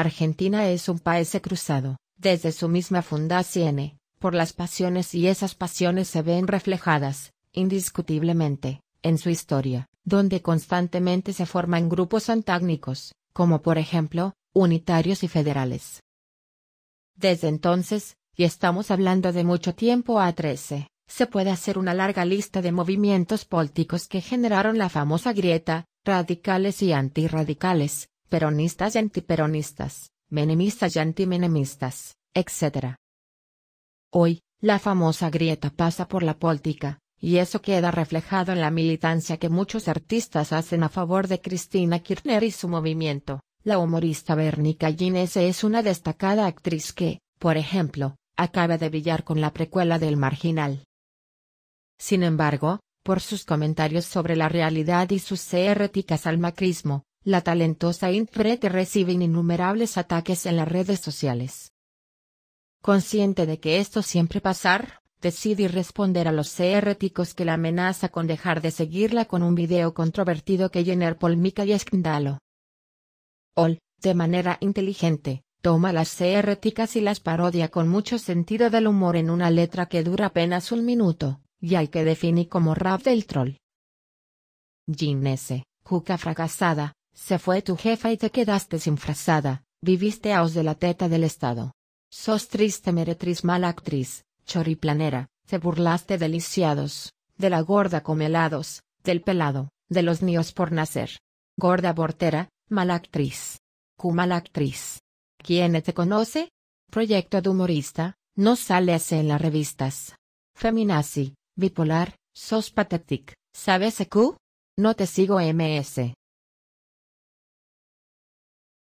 Argentina es un país cruzado, desde su misma fundación, por las pasiones y esas pasiones se ven reflejadas, indiscutiblemente, en su historia, donde constantemente se forman grupos antagónicos, como por ejemplo, unitarios y federales. Desde entonces, y estamos hablando de mucho tiempo a 13, se puede hacer una larga lista de movimientos políticos que generaron la famosa grieta, radicales y antirradicales, peronistas y antiperonistas, menemistas y antimenemistas, etc. Hoy, la famosa grieta pasa por la política, y eso queda reflejado en la militancia que muchos artistas hacen a favor de Cristina Kirchner y su movimiento. La humorista Bernica Ginese es una destacada actriz que, por ejemplo, acaba de brillar con la precuela del Marginal. Sin embargo, por sus comentarios sobre la realidad y sus críticas al macrismo, la talentosa Intprete recibe innumerables ataques en las redes sociales. Consciente de que esto siempre pasar, decide responder a los CRTicos que la amenaza con dejar de seguirla con un video controvertido que llenar polmica y escándalo. Ol, de manera inteligente, toma las CRTicas y las parodia con mucho sentido del humor en una letra que dura apenas un minuto, y al que define como rap del troll. Jean S., Juca fracasada, se fue tu jefa y te quedaste sin frazada, viviste a os de la teta del Estado. Sos triste meretriz mala actriz, choriplanera, te burlaste de lisiados, de la gorda helados, del pelado, de los niños por nacer. Gorda bortera, mala actriz. Q mala actriz. ¿Quién te conoce? Proyecto de humorista, no sales en las revistas. Feminazi, bipolar, sos patetic, ¿sabes Q? No te sigo MS.